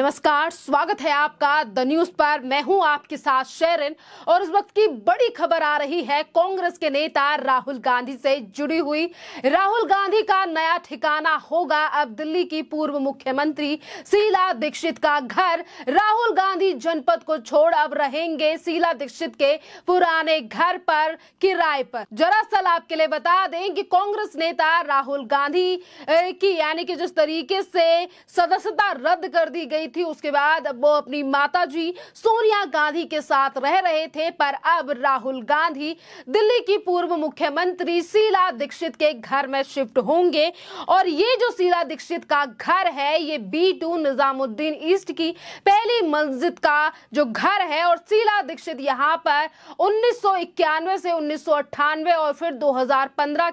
नमस्कार स्वागत है आपका द न्यूज पर मैं हूं आपके साथ शेरिन और इस वक्त की बड़ी खबर आ रही है कांग्रेस के नेता राहुल गांधी से जुड़ी हुई राहुल गांधी का नया ठिकाना होगा अब दिल्ली की पूर्व मुख्यमंत्री शीला दीक्षित का घर राहुल गांधी जनपद को छोड़ अब रहेंगे शीला दीक्षित के पुराने घर पर किराए पर दरअसल आपके लिए बता दें कि कांग्रेस नेता राहुल गांधी की यानी कि जिस तरीके से सदस्यता रद्द कर दी गई थी उसके बाद वो अपनी माता जी सोनिया गांधी के साथ रह रहे थे पर अब राहुल गांधी दिल्ली की पूर्व मुख्यमंत्री शीला दीक्षित के घर में शिफ्ट होंगे और ये जो शीला दीक्षित का घर है ये बी टू निजामुद्दीन ईस्ट की पहली मस्जिद का जो घर है और शीला दीक्षित यहाँ पर उन्नीस से उन्नीस और फिर दो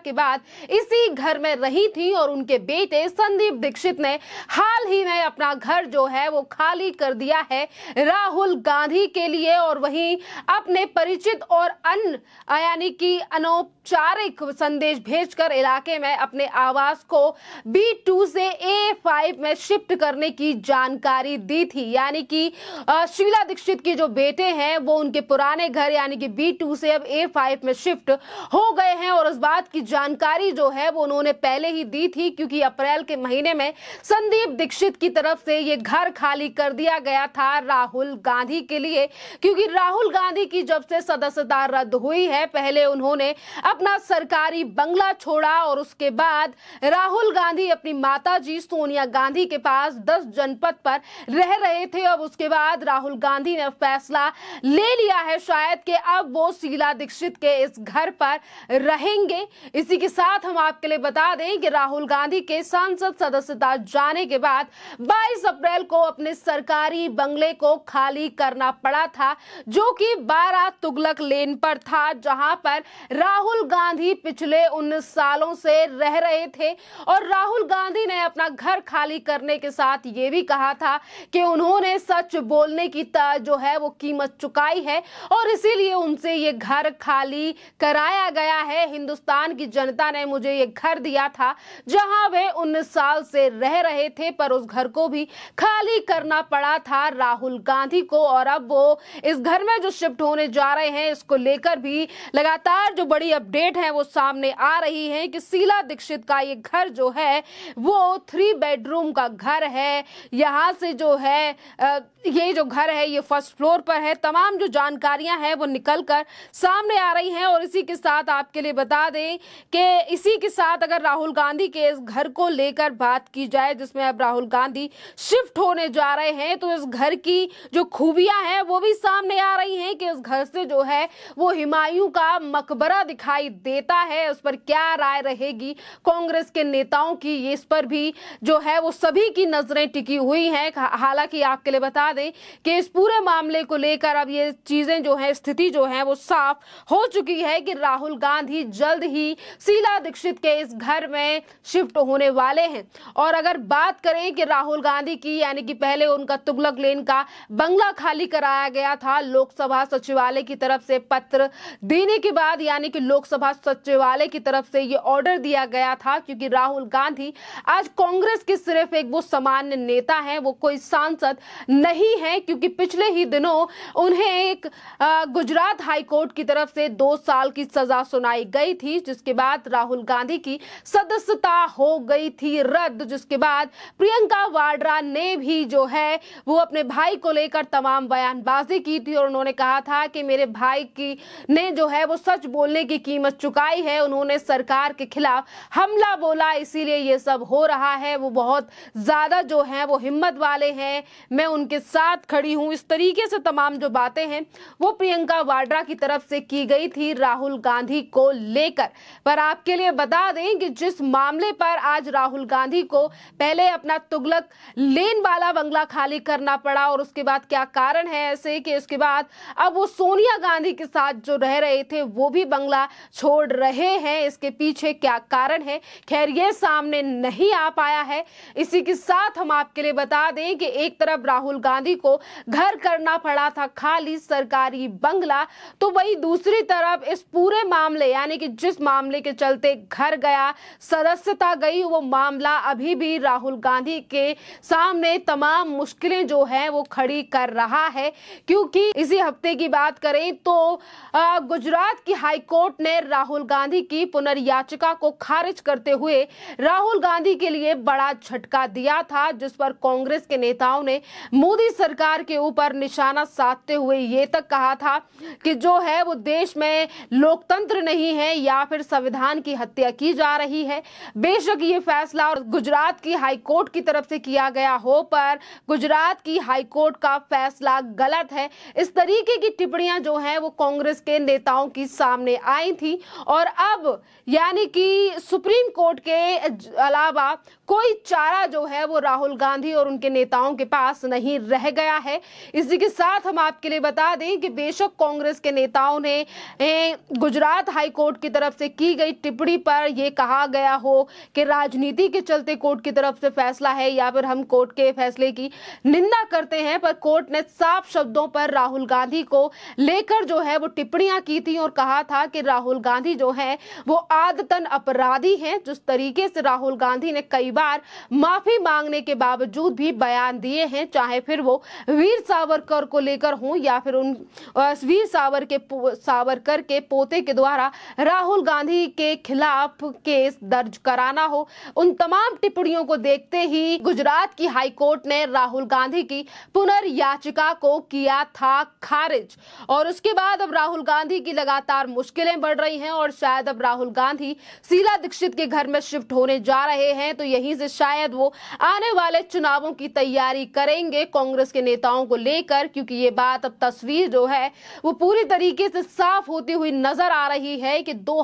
के बाद इसी घर में रही थी और उनके बेटे संदीप दीक्षित ने हाल ही में अपना घर जो है है वो खाली कर दिया है राहुल गांधी के लिए और वहीं अपने परिचित और अन्य यानी कि अनौपचारिक संदेश भेजकर इलाके में अपने आवास को बी टू से ए फाइव में शिफ्ट करने की जानकारी दी थी यानी कि शीला दीक्षित के जो बेटे हैं वो उनके पुराने घर यानी कि बी टू से अब ए फाइव में शिफ्ट हो गए हैं और उस बात की जानकारी जो है वो उन्होंने पहले ही दी थी क्योंकि अप्रैल के महीने में संदीप दीक्षित की तरफ से ये घर खाली कर दिया गया था राहुल गांधी के लिए क्योंकि राहुल गांधी की जब से सदस्यता रद्द हुई है पहले उन्होंने अपना सरकारी बंगला छोड़ा और उसके बाद राहुल गांधी अपनी माता जी सोनिया गांधी के पास दस जनपद पर रह रहे थे अब उसके बाद राहुल गांधी ने फैसला ले लिया है शायद कि अब वो शीला दीक्षित के इस घर पर रहेंगे इसी के साथ हम आपके लिए बता दें कि राहुल गांधी के सांसद सदस्यता जाने के बाद 22 अप्रैल को को अपने सरकारी बंगले को खाली करना पड़ा था जो कि बारह तुगलक लेन पर था जहां पर राहुल गांधी पिछले उन सालों से रह रहे थे और राहुल गांधी ने अपना घर खाली करने के साथ ये भी कहा था कि उन्होंने सच बोलने की जो है वो कीमत चुकाई है और इसीलिए उनसे ये घर खाली कराया गया है हिंदुस्तान की जनता ने मुझे ये घर दिया था जहां वे उन साल से रह रहे थे पर उस घर को भी खाली खाली करना पड़ा था राहुल गांधी को और अब वो इस घर में जो शिफ्ट होने जा रहे हैं इसको लेकर भी लगातार जो बड़ी अपडेट है वो सामने आ रही है कि शीला दीक्षित का ये घर जो है वो थ्री बेडरूम का घर है यहाँ से जो है ये जो घर है ये फर्स्ट फ्लोर पर है तमाम जो जानकारियां हैं वो निकल कर सामने आ रही हैं और इसी के साथ आपके लिए बता दें कि इसी के साथ अगर राहुल गांधी के इस घर को लेकर बात की जाए जिसमें अब राहुल गांधी शिफ्ट होने होने जा रहे हैं तो इस घर की जो खूबियां हैं वो भी सामने आ रही हैं कि इस घर से जो है वो हिमायू का मकबरा दिखाई देता है उस पर क्या राय रहेगी कांग्रेस के नेताओं की इस पर भी जो है वो सभी की नजरें टिकी हुई हैं हालांकि आपके लिए बता दें कि इस पूरे मामले को लेकर अब ये चीजें जो है स्थिति जो है वो साफ हो चुकी है कि राहुल गांधी जल्द ही शीला दीक्षित के इस घर में शिफ्ट होने वाले हैं और अगर बात करें कि राहुल गांधी की यानी कि पहले उनका तुगलक लेन का बंगला खाली कराया गया था लोकसभा सचिवालय की तरफ से पत्र देने के बाद यानी कि लोकसभा सचिवालय की तरफ से ये ऑर्डर दिया गया था क्योंकि राहुल गांधी आज कांग्रेस के सिर्फ एक वो सामान्य नेता है वो कोई सांसद नहीं है क्योंकि पिछले ही दिनों उन्हें एक गुजरात हाईकोर्ट की तरफ से दो साल की सजा सुनाई गई थी जिसके बाद राहुल गांधी की सदस्यता हो गई थी रद्द जिसके बाद प्रियंका वाड्रा ने भी बेटी जो है वो अपने भाई को लेकर तमाम बयानबाजी की थी और उन्होंने कहा था कि मेरे भाई की ने जो है वो सच बोलने की कीमत चुकाई है उन्होंने सरकार के खिलाफ हमला बोला इसीलिए ये सब हो रहा है वो बहुत ज़्यादा जो है वो हिम्मत वाले हैं मैं उनके साथ खड़ी हूँ इस तरीके से तमाम जो बातें हैं वो प्रियंका वाड्रा की तरफ से की गई थी राहुल गांधी को लेकर पर आपके लिए बता दें कि जिस मामले पर आज राहुल गांधी को पहले अपना तुगलक लेन वाला वाला बंगला खाली करना पड़ा और उसके बाद क्या कारण है ऐसे कि उसके बाद अब वो सोनिया गांधी के साथ जो रह रहे थे वो भी बंगला छोड़ रहे हैं इसके पीछे क्या कारण है खैर ये सामने नहीं आ पाया है इसी के साथ हम आपके लिए बता दें कि एक तरफ राहुल गांधी को घर करना पड़ा था खाली सरकारी बंगला तो वही दूसरी तरफ इस पूरे मामले यानी कि जिस मामले के चलते घर गया सदस्यता गई वो मामला अभी भी राहुल गांधी के सामने तम तमाम मुश्किलें जो है वो खड़ी कर रहा है क्योंकि इसी हफ्ते की बात करें तो गुजरात की हाईकोर्ट ने राहुल गांधी की पुनर्याचिका को खारिज करते हुए राहुल गांधी के लिए बड़ा झटका दिया था जिस पर कांग्रेस के नेताओं ने मोदी सरकार के ऊपर निशाना साधते हुए ये तक कहा था कि जो है वो देश में लोकतंत्र नहीं है या फिर संविधान की हत्या की जा रही है बेशक ये फैसला गुजरात की हाईकोर्ट की तरफ से किया गया हो पर पर गुजरात की हाईकोर्ट का फैसला गलत है इस तरीके की टिप्पणियां जो हैं वो कांग्रेस के नेताओं की सामने आई थी और अब यानी कि सुप्रीम कोर्ट के अलावा कोई चारा जो है वो राहुल गांधी और उनके नेताओं के पास नहीं रह गया है इसी के साथ हम आपके लिए बता दें कि बेशक कांग्रेस के नेताओं ने गुजरात हाईकोर्ट की तरफ से की गई टिप्पणी पर यह कहा गया हो कि राजनीति के चलते कोर्ट की तरफ से फैसला है या फिर हम कोर्ट के फैसले फैसले की निंदा करते हैं पर कोर्ट ने साफ शब्दों पर राहुल गांधी को लेकर जो है वो टिप्पणियां की थी और कहा था कि राहुल गांधी जो है वो आदतन अपराधी हैं जिस तरीके से राहुल गांधी ने कई बार माफी मांगने के बावजूद भी बयान दिए हैं चाहे फिर वो वीर सावरकर को लेकर हों या फिर उन वीर सावर के सावरकर के पोते के द्वारा राहुल गांधी के खिलाफ केस दर्ज कराना हो उन तमाम टिप्पणियों को देखते ही गुजरात की हाईकोर्ट कोर्ट ने राहुल गांधी की पुनर्याचिका को किया था खारिज और उसके बाद अब राहुल गांधी की लगातार मुश्किलें बढ़ रही हैं और शायद अब राहुल गांधी शीला दीक्षित के घर में शिफ्ट होने जा रहे हैं तो यहीं से शायद वो आने वाले चुनावों की तैयारी करेंगे कांग्रेस के नेताओं को लेकर क्योंकि ये बात अब तस्वीर जो है वो पूरी तरीके से साफ होती हुई नजर आ रही है कि दो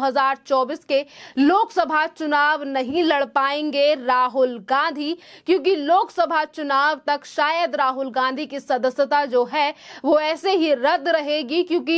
के लोकसभा चुनाव नहीं लड़ पाएंगे राहुल गांधी क्योंकि लोकसभा चुनाव चुनाव तक शायद राहुल गांधी की सदस्यता जो है वो ऐसे ही रद्द रहेगी क्योंकि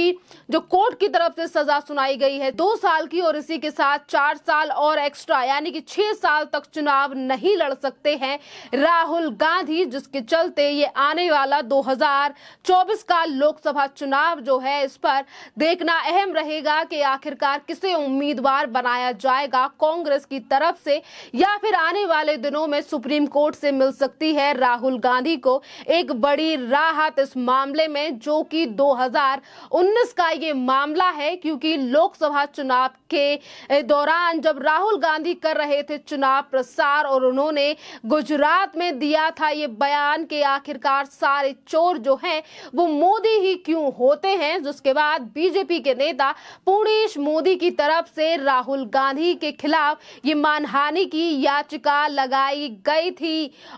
जो कोर्ट की तरफ से सजा सुनाई गई है दो साल की और इसी के साथ चार साल और एक्स्ट्रा यानी कि छह साल तक चुनाव नहीं लड़ सकते हैं राहुल गांधी जिसके चलते ये आने वाला 2024 का लोकसभा चुनाव जो है इस पर देखना अहम रहेगा कि आखिरकार किसे उम्मीदवार बनाया जाएगा कांग्रेस की तरफ से या फिर आने वाले दिनों में सुप्रीम कोर्ट से मिल सकती है राहुल गांधी को एक बड़ी राहत इस मामले में जो कि 2019 का ये मामला है क्योंकि लोकसभा चुनाव के दौरान जब राहुल गांधी कर रहे थे चुनाव प्रसार और उन्होंने गुजरात में दिया था ये बयान कि आखिरकार सारे चोर जो हैं वो मोदी ही क्यों होते हैं जिसके बाद बीजेपी के नेता पूर्णेश मोदी की तरफ से राहुल गांधी के खिलाफ ये मानहानि की याचिका लगाई गई थी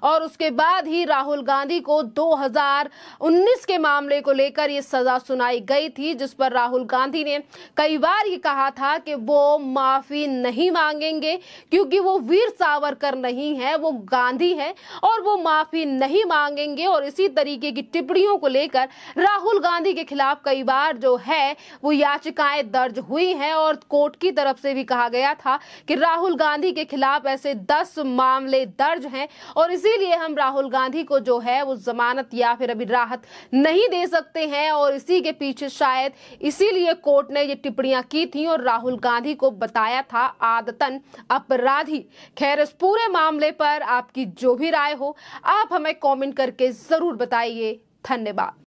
और उसके बाद बाद ही राहुल गांधी को 2019 के मामले को लेकर ये सजा सुनाई गई थी जिस पर राहुल गांधी ने कई बार ये कहा था कि वो माफी नहीं मांगेंगे क्योंकि वो वीर सावरकर नहीं है वो गांधी है और वो माफी नहीं मांगेंगे और इसी तरीके की टिप्पणियों को लेकर राहुल गांधी के खिलाफ कई बार जो है वो याचिकाएं दर्ज हुई हैं और कोर्ट की तरफ से भी कहा गया था कि राहुल गांधी के खिलाफ ऐसे दस मामले दर्ज हैं और इसीलिए हम राहुल राहुल गांधी को जो है वो जमानत या फिर अभी राहत नहीं दे सकते हैं और इसी के पीछे शायद इसीलिए कोर्ट ने ये टिप्पणियां की थी और राहुल गांधी को बताया था आदतन अपराधी खैर इस पूरे मामले पर आपकी जो भी राय हो आप हमें कॉमेंट करके जरूर बताइए धन्यवाद